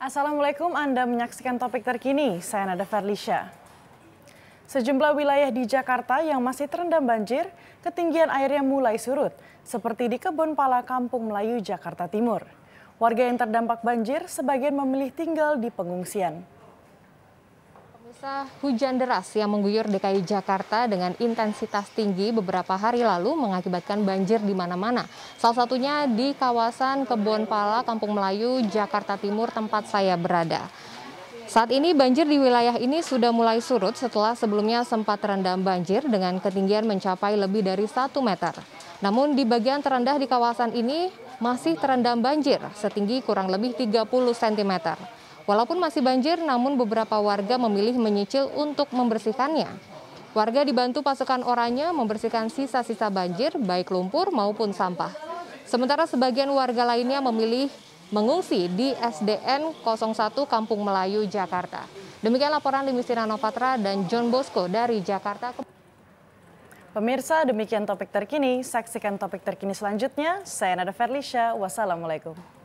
Assalamualaikum, Anda menyaksikan topik terkini. Saya Nada Farlisha. Sejumlah wilayah di Jakarta yang masih terendam banjir, ketinggian airnya mulai surut, seperti di Kebun Pala Kampung Melayu, Jakarta Timur. Warga yang terdampak banjir sebagian memilih tinggal di pengungsian. Pemirsa, hujan deras yang mengguyur DKI Jakarta dengan intensitas tinggi beberapa hari lalu mengakibatkan banjir di mana-mana. Salah satunya di kawasan Kebon Pala, Kampung Melayu, Jakarta Timur tempat saya berada. Saat ini banjir di wilayah ini sudah mulai surut setelah sebelumnya sempat terendam banjir dengan ketinggian mencapai lebih dari 1 meter. Namun di bagian terendah di kawasan ini masih terendam banjir setinggi kurang lebih 30 cm. Walaupun masih banjir, namun beberapa warga memilih menyicil untuk membersihkannya. Warga dibantu pasukan orangnya membersihkan sisa-sisa banjir, baik lumpur maupun sampah. Sementara sebagian warga lainnya memilih mengungsi di SDN 01 Kampung Melayu, Jakarta. Demikian laporan Limisina Novatra dan John Bosco dari Jakarta. Pemirsa, demikian topik terkini. Saksikan topik terkini selanjutnya. Saya Nada Ferlisha. Wassalamualaikum.